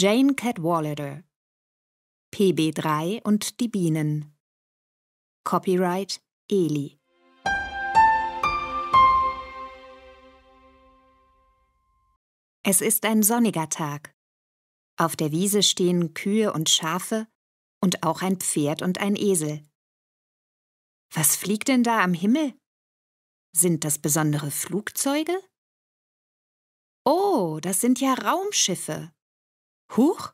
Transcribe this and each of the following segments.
Jane Cadwallader. PB3 und die Bienen. Copyright Eli. Es ist ein sonniger Tag. Auf der Wiese stehen Kühe und Schafe und auch ein Pferd und ein Esel. Was fliegt denn da am Himmel? Sind das besondere Flugzeuge? Oh, das sind ja Raumschiffe. Huch,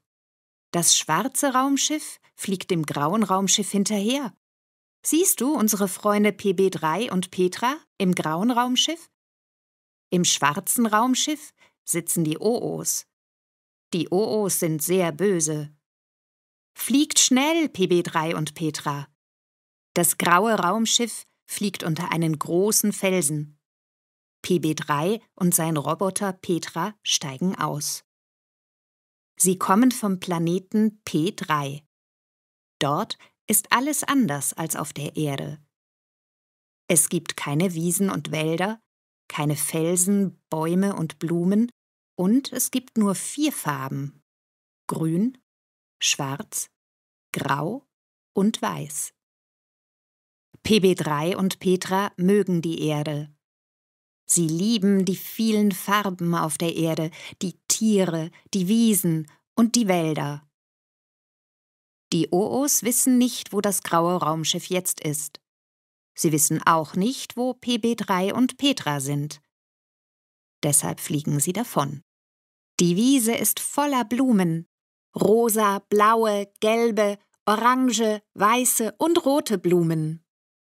das schwarze Raumschiff fliegt dem grauen Raumschiff hinterher. Siehst du unsere Freunde PB3 und Petra im grauen Raumschiff? Im schwarzen Raumschiff sitzen die OOs. Die OOs sind sehr böse. Fliegt schnell, PB3 und Petra. Das graue Raumschiff fliegt unter einen großen Felsen. PB3 und sein Roboter Petra steigen aus. Sie kommen vom Planeten P3. Dort ist alles anders als auf der Erde. Es gibt keine Wiesen und Wälder, keine Felsen, Bäume und Blumen, und es gibt nur vier Farben grün, schwarz, grau und weiß. PB3 und Petra mögen die Erde. Sie lieben die vielen Farben auf der Erde, die Tiere, die Wiesen und die Wälder. Die Oos wissen nicht, wo das graue Raumschiff jetzt ist. Sie wissen auch nicht, wo PB3 und Petra sind. Deshalb fliegen sie davon. Die Wiese ist voller Blumen. Rosa, blaue, gelbe, orange, weiße und rote Blumen.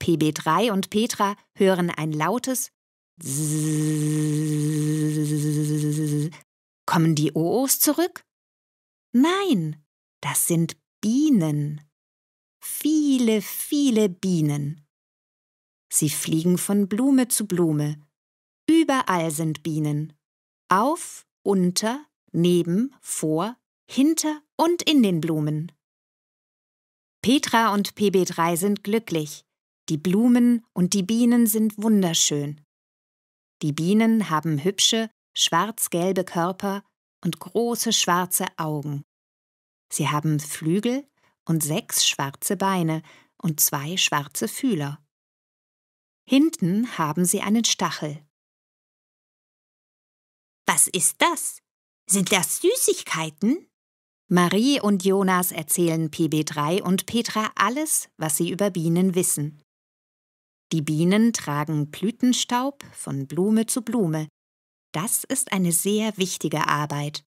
PB3 und Petra hören ein lautes Kommen die Oos zurück? Nein, das sind Bienen. Viele, viele Bienen. Sie fliegen von Blume zu Blume. Überall sind Bienen. Auf, unter, neben, vor, hinter und in den Blumen. Petra und PB3 sind glücklich. Die Blumen und die Bienen sind wunderschön. Die Bienen haben hübsche, schwarz-gelbe Körper und große schwarze Augen. Sie haben Flügel und sechs schwarze Beine und zwei schwarze Fühler. Hinten haben sie einen Stachel. Was ist das? Sind das Süßigkeiten? Marie und Jonas erzählen PB3 und Petra alles, was sie über Bienen wissen. Die Bienen tragen Blütenstaub von Blume zu Blume. Das ist eine sehr wichtige Arbeit.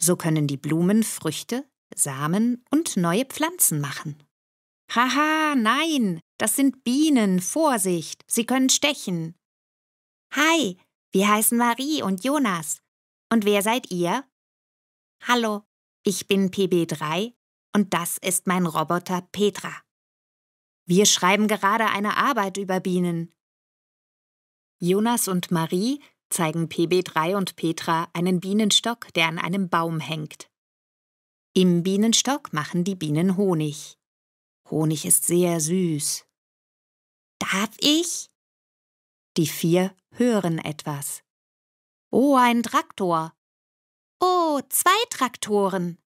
So können die Blumen Früchte, Samen und neue Pflanzen machen. Haha, nein, das sind Bienen, Vorsicht, sie können stechen. Hi, wir heißen Marie und Jonas. Und wer seid ihr? Hallo, ich bin PB3 und das ist mein Roboter Petra. Wir schreiben gerade eine Arbeit über Bienen. Jonas und Marie zeigen PB3 und Petra einen Bienenstock, der an einem Baum hängt. Im Bienenstock machen die Bienen Honig. Honig ist sehr süß. Darf ich? Die vier hören etwas. Oh, ein Traktor. Oh, zwei Traktoren.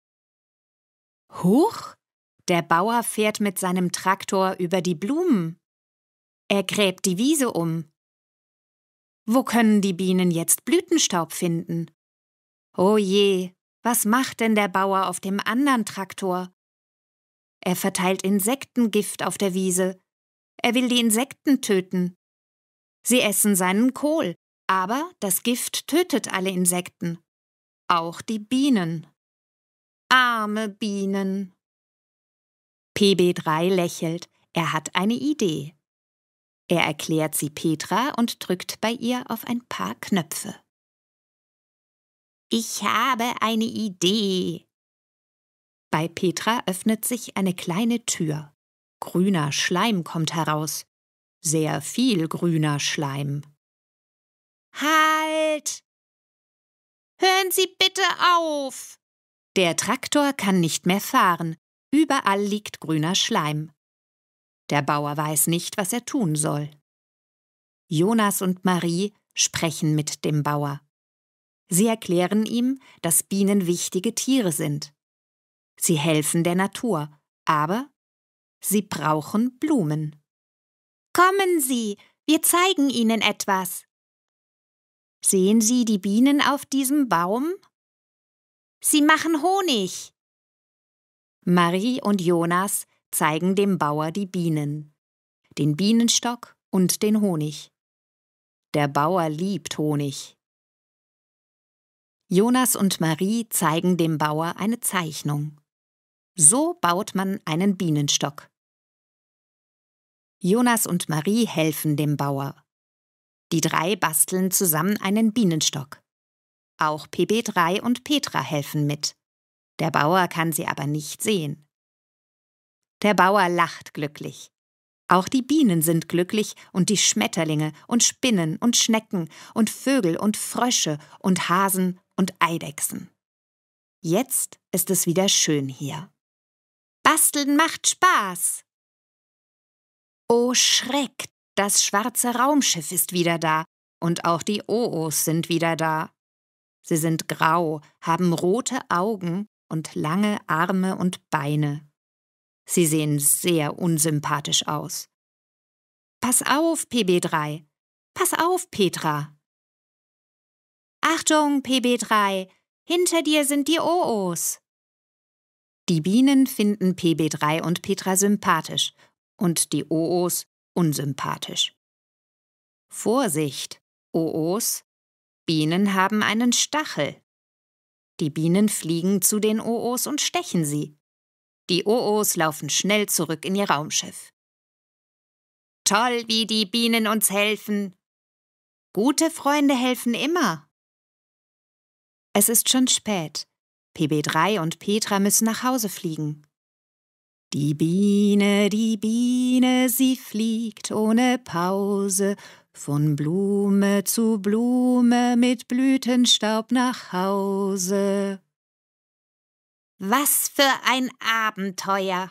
Huch, der Bauer fährt mit seinem Traktor über die Blumen. Er gräbt die Wiese um. Wo können die Bienen jetzt Blütenstaub finden? Oh je, was macht denn der Bauer auf dem anderen Traktor? Er verteilt Insektengift auf der Wiese. Er will die Insekten töten. Sie essen seinen Kohl, aber das Gift tötet alle Insekten. Auch die Bienen. Arme Bienen. PB3 lächelt, er hat eine Idee. Er erklärt sie Petra und drückt bei ihr auf ein paar Knöpfe. Ich habe eine Idee. Bei Petra öffnet sich eine kleine Tür. Grüner Schleim kommt heraus. Sehr viel grüner Schleim. Halt! Hören Sie bitte auf! Der Traktor kann nicht mehr fahren. Überall liegt grüner Schleim. Der Bauer weiß nicht, was er tun soll. Jonas und Marie sprechen mit dem Bauer. Sie erklären ihm, dass Bienen wichtige Tiere sind. Sie helfen der Natur, aber sie brauchen Blumen. Kommen Sie, wir zeigen Ihnen etwas. Sehen Sie die Bienen auf diesem Baum? Sie machen Honig. Marie und Jonas zeigen dem Bauer die Bienen, den Bienenstock und den Honig. Der Bauer liebt Honig. Jonas und Marie zeigen dem Bauer eine Zeichnung. So baut man einen Bienenstock. Jonas und Marie helfen dem Bauer. Die drei basteln zusammen einen Bienenstock. Auch PB3 und Petra helfen mit. Der Bauer kann sie aber nicht sehen. Der Bauer lacht glücklich. Auch die Bienen sind glücklich und die Schmetterlinge und Spinnen und Schnecken und Vögel und Frösche und Hasen und Eidechsen. Jetzt ist es wieder schön hier. Basteln macht Spaß! Oh Schreck, das schwarze Raumschiff ist wieder da und auch die Oos sind wieder da. Sie sind grau, haben rote Augen und lange Arme und Beine. Sie sehen sehr unsympathisch aus. Pass auf, PB3. Pass auf, Petra. Achtung, PB3. Hinter dir sind die Oos. Die Bienen finden PB3 und Petra sympathisch und die Oos unsympathisch. Vorsicht, Oos. Bienen haben einen Stachel. Die Bienen fliegen zu den Oos und stechen sie. Die Oos laufen schnell zurück in ihr Raumschiff. Toll, wie die Bienen uns helfen. Gute Freunde helfen immer. Es ist schon spät. PB3 und Petra müssen nach Hause fliegen. Die Biene, die Biene, sie fliegt ohne Pause von Blume zu Blume mit Blütenstaub nach Hause. Was für ein Abenteuer!